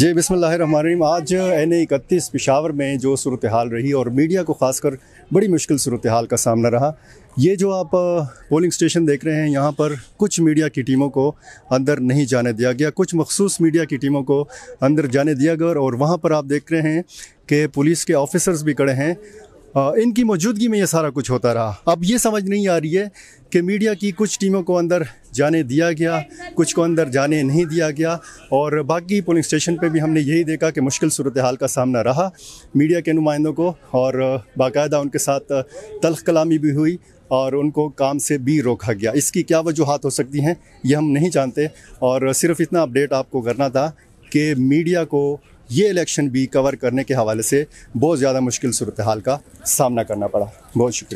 जी बिसमीम आज N A इकतीस पिशावर में जो सूरत हाल रही और मीडिया को खासकर बड़ी मुश्किल सूरत हाल का सामना रहा ये जो आप पोलिंग स्टेशन देख रहे हैं यहाँ पर कुछ मीडिया की टीमों को अंदर नहीं जाने दिया गया कुछ मखसूस मीडिया की टीमों को अंदर जाने दिया गया और वहाँ पर आप देख रहे हैं कि पुलिस के ऑफिसर्स भी खड़े हैं इनकी मौजूदगी में ये सारा कुछ होता रहा अब ये समझ नहीं आ रही है कि मीडिया की कुछ टीमों को अंदर जाने दिया गया कुछ को अंदर जाने नहीं दिया गया और बाकी पोलिंग स्टेशन पे भी हमने यही देखा कि मुश्किल सूरत हाल का सामना रहा मीडिया के नुमाइंदों को और बाकायदा उनके साथ तलख कलामी भी हुई और उनको काम से भी रोका गया इसकी क्या वजूहत हो सकती हैं ये हम नहीं जानते और सिर्फ इतना अपडेट आपको करना था कि मीडिया को ये इलेक्शन भी कवर करने के हवाले से बहुत ज़्यादा मुश्किल सूरत हाल का सामना करना पड़ा बहुत शुक्रिया